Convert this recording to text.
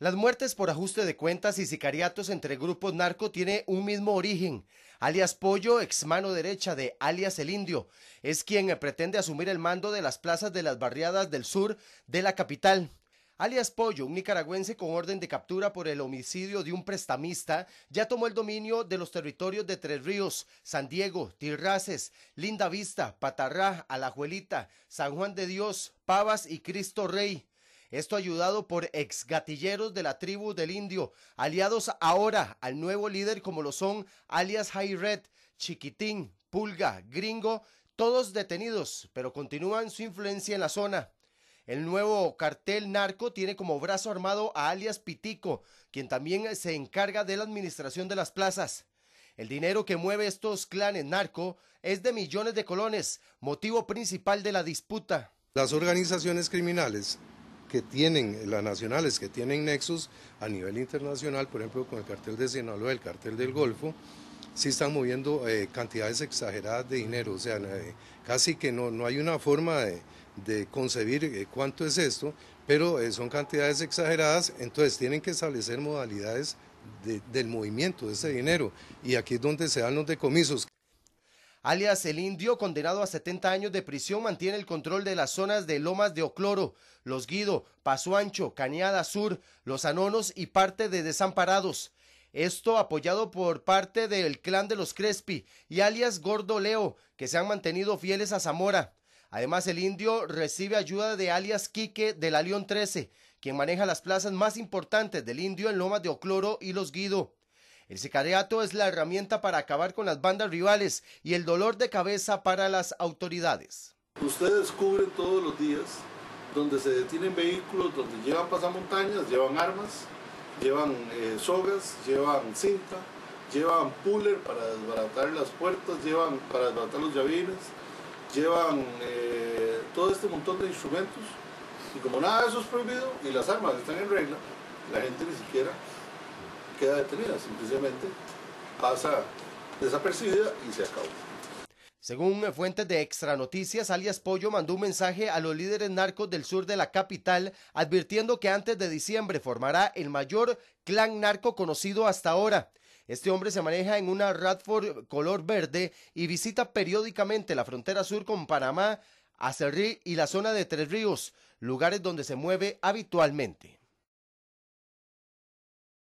Las muertes por ajuste de cuentas y sicariatos entre grupos narco tiene un mismo origen. Alias Pollo, ex mano derecha de alias El Indio, es quien pretende asumir el mando de las plazas de las barriadas del sur de la capital. Alias Pollo, un nicaragüense con orden de captura por el homicidio de un prestamista, ya tomó el dominio de los territorios de Tres Ríos, San Diego, Tirraces, Linda Vista, Patarrá, Alajuelita, San Juan de Dios, Pavas y Cristo Rey. Esto ayudado por ex gatilleros de la tribu del indio, aliados ahora al nuevo líder como lo son alias High Red, Chiquitín, Pulga, Gringo, todos detenidos, pero continúan su influencia en la zona. El nuevo cartel narco tiene como brazo armado a alias Pitico, quien también se encarga de la administración de las plazas. El dinero que mueve estos clanes narco es de millones de colones, motivo principal de la disputa. Las organizaciones criminales que tienen, las nacionales que tienen nexos a nivel internacional, por ejemplo con el cartel de Sinaloa, el cartel del Golfo, sí están moviendo eh, cantidades exageradas de dinero, o sea, eh, casi que no, no hay una forma de, concebir eh, cuánto es esto, pero son cantidades exageradas, entonces tienen que establecer modalidades del movimiento de ese dinero y aquí es donde se dan los decomisos alias el indio, condenado a 70 años de prisión, mantiene el control de las zonas de Lomas de Ocloro, Los Guido, Paso Ancho, Cañada Sur, Los Anonos y parte de Desamparados. Esto apoyado por parte del clan de los Crespi y alias Gordo Leo, que se han mantenido fieles a Zamora. Además, el indio recibe ayuda de alias Quique de la León 13, quien maneja las plazas más importantes del indio en Lomas de Ocloro y Los Guido. El sicariato es la herramienta para acabar con las bandas rivales y el dolor de cabeza para las autoridades. Ustedes cubren todos los días donde se detienen vehículos, donde llevan pasamontañas, llevan armas, llevan eh, sogas, llevan cinta, llevan puller para desbaratar las puertas, llevan para desbaratar los llavines, llevan eh, todo este montón de instrumentos. Y como nada de eso es prohibido y las armas están en regla, la gente ni siquiera queda detenida, simplemente pasa desapercibida y se acabó. Según fuentes de Extra Noticias, alias Pollo mandó un mensaje a los líderes narcos del sur de la capital advirtiendo que antes de diciembre formará el mayor clan narco conocido hasta ahora. Este hombre se maneja en una Radford color verde y visita periódicamente la frontera sur con Panamá, Acerrí y la zona de Tres Ríos, lugares donde se mueve habitualmente.